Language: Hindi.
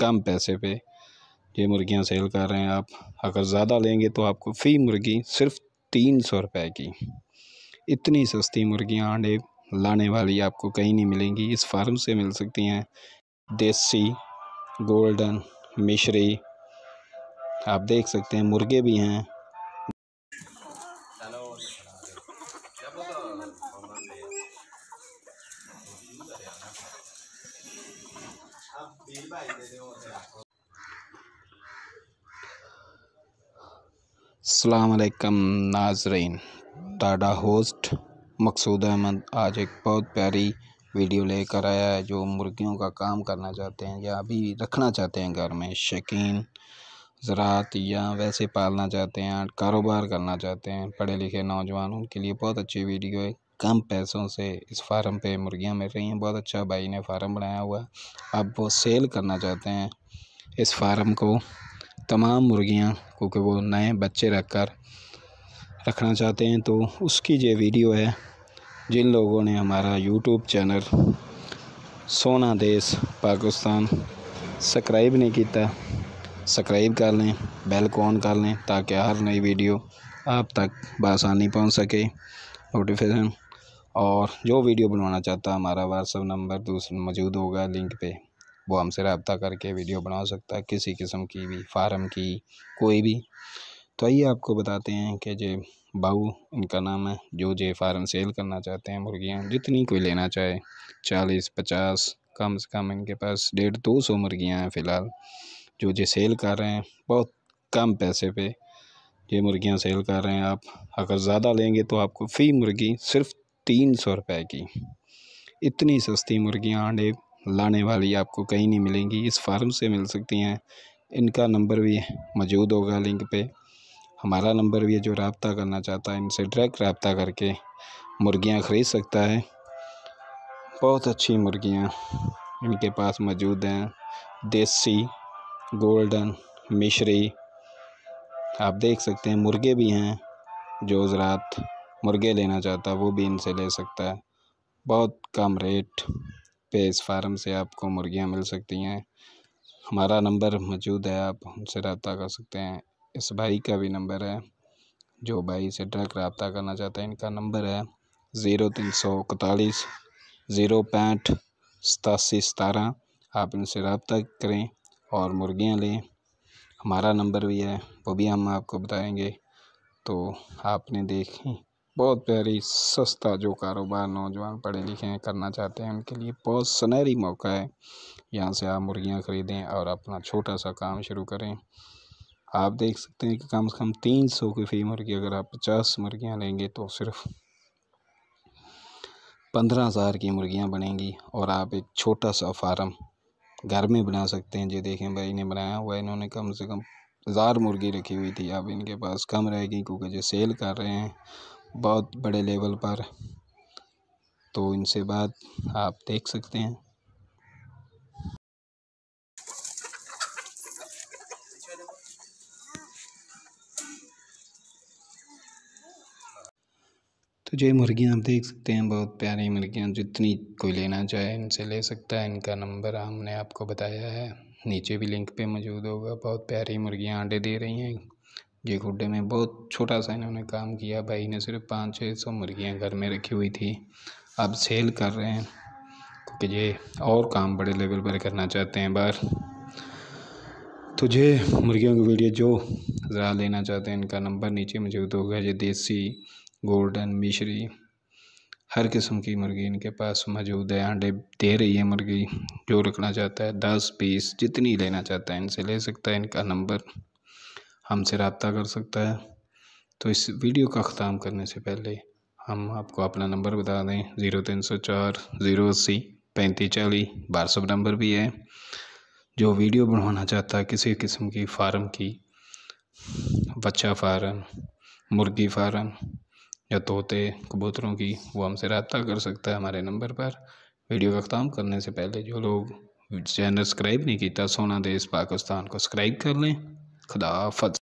कम पैसे पे ये मुर्गियाँ सेल कर रहे हैं आप अगर ज़्यादा लेंगे तो आपको फ़ी मुर्गी सिर्फ तीन सौ रुपये की इतनी सस्ती मुर्गियाँ अंडे लाने वाली आपको कहीं नहीं मिलेंगी इस फार्म से मिल सकती हैं देसी गोल्डन मिश्री आप देख सकते हैं मुर्गे भी हैं अलकम नाजरीन टाडा होस्ट मकसूद अहमद आज एक बहुत प्यारी वीडियो लेकर आया है जो मुर्गियों का काम करना चाहते हैं या अभी रखना चाहते हैं घर में शकीन ज़रात या वैसे पालना चाहते हैं कारोबार करना चाहते हैं पढ़े लिखे नौजवान उनके लिए बहुत अच्छी वीडियो है कम पैसों से इस फारम पे मुर्गियां मिल रही हैं बहुत अच्छा भाई ने फार्म बनाया हुआ अब वो सेल करना चाहते हैं इस फार्म को तमाम मुर्गियां क्योंकि वो नए बच्चे रख कर रखना चाहते हैं तो उसकी ये वीडियो है जिन लोगों ने हमारा यूट्यूब चैनल सोना देश पाकिस्तान सब्सक्राइब नहीं किया सब्सक्राइब कर लें बेल को ऑन कर लें ताकि हर नई वीडियो आप तक बसानी पहुंच सके नोटिफिकेशन और जो वीडियो बनवाना चाहता है हमारा व्हाट्सअप नंबर दूसरा तो मौजूद होगा लिंक पे वो हमसे रबता करके वीडियो बना सकता है किसी किस्म की भी फार्म की कोई भी तो आइए आपको बताते हैं कि जे बाऊ इनका नाम है जो जे फार्म सेल करना चाहते हैं मुर्गियाँ जितनी कोई लेना चाहे चालीस पचास कम से कम इनके पास डेढ़ दो सौ मुर्गियाँ हैं फ़िलहाल जो जे सेल कर रहे हैं बहुत कम पैसे पे ये मुर्गियाँ सेल कर रहे हैं आप अगर ज़्यादा लेंगे तो आपको फ़ी मुर्गी सिर्फ तीन सौ रुपये की इतनी सस्ती मुर्गियां अंडे लाने वाली आपको कहीं नहीं मिलेंगी इस फार्म से मिल सकती हैं इनका नंबर भी मौजूद होगा लिंक पे हमारा नंबर भी है जो रबता करना चाहता है इनसे डायरेक्ट रबता करके मुर्गियां ख़रीद सकता है बहुत अच्छी मुर्गियां इनके पास मौजूद हैं देसी गोल्डन मिश्री आप देख सकते हैं मुर्गे भी हैं जो ज़रात मुर्गे लेना चाहता है वो भी इनसे ले सकता है बहुत कम रेट पे इस फार्म से आपको मुर्गियाँ मिल सकती हैं हमारा नंबर मौजूद है आप उनसे रबता कर सकते हैं इस भाई का भी नंबर है जो भाई से ड्रग रबता करना चाहते हैं इनका नंबर है ज़ीरो तीन सौ इकतालीस ज़ीरो पैंठ सतासी सतारह आप इनसे रबता करें और मुर्गियाँ लें हमारा नंबर भी है वो भी हम आपको बताएंगे तो आपने देखी बहुत प्यारी सस्ता जो कारोबार नौजवान पढ़े लिखे हैं करना चाहते हैं उनके लिए बहुत सुनहरी मौका है यहाँ से आप मुर्गियाँ ख़रीदें और अपना छोटा सा काम शुरू करें आप देख सकते हैं कि कम से कम तीन सौ की फ़ी मुर्गी अगर आप पचास मुर्गियाँ लेंगे तो सिर्फ पंद्रह हज़ार की मुर्गियाँ बनेंगी और आप एक छोटा सा फार्म घर में बना सकते हैं जो देखें भाई ने बनाया हुआ इन्होंने कम से कम हज़ार मुर्गी रखी हुई थी अब इनके पास कम रहेगी क्योंकि जो सेल कर रहे हैं बहुत बड़े लेवल पर तो इनसे बात आप देख सकते हैं तो ये मुर्गियाँ आप देख सकते हैं बहुत प्यारी मुर्गियाँ जितनी कोई लेना चाहे इनसे ले सकता है इनका नंबर हमने आपको बताया है नीचे भी लिंक पे मौजूद होगा बहुत प्यारी मुर्गियाँ अंडे दे रही हैं ये गुड्डे में बहुत छोटा सा इन्होंने काम किया भाई ने सिर्फ पाँच छः सौ मुर्गियाँ घर में रखी हुई थी अब सेल कर रहे हैं क्योंकि ये और काम बड़े लेवल पर करना चाहते हैं बाहर तो ये मुर्गियों की वीडियो जो ज़रा लेना चाहते हैं इनका नंबर नीचे मौजूद तो होगा ये देसी गोल्डन मिश्री हर किस्म की मुर्गी इनके पास मौजूद है अंडे दे रही है मुर्गी जो रखना चाहता है दस पीस जितनी लेना चाहता है इनसे ले सकता है इनका नंबर हमसे रबता कर सकता है तो इस वीडियो का ख़त्म करने से पहले हम आपको अपना नंबर बता दें ज़ीरो तीन सौ चार ज़ीरो अस्सी पैंतीस चालीस सौ नंबर भी है जो वीडियो बनवाना चाहता है किसी किस्म की फार्म की बच्चा फार्म मुर्गी फार्म या तोते कबूतरों की वो हमसे रबता कर सकता है हमारे नंबर पर वीडियो का ख़त्म करने से पहले जो लोग चैनल सब्सक्राइब नहीं किया सोना देश पाकिस्तान को सब्सक्राइब कर लें 可能发展。